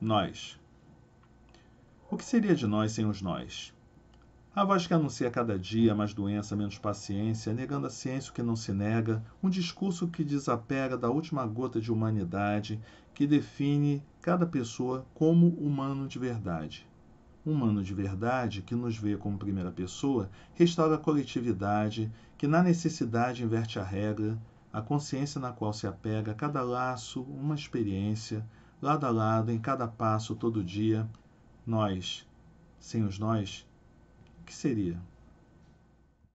Nós. O que seria de nós sem os nós? A voz que anuncia cada dia mais doença, menos paciência, negando a ciência o que não se nega, um discurso que desapega da última gota de humanidade, que define cada pessoa como humano de verdade. Humano de verdade, que nos vê como primeira pessoa, restaura a coletividade, que na necessidade inverte a regra, a consciência na qual se apega cada laço, uma experiência, lado a lado, em cada passo, todo dia, nós, sem os nós, o que seria?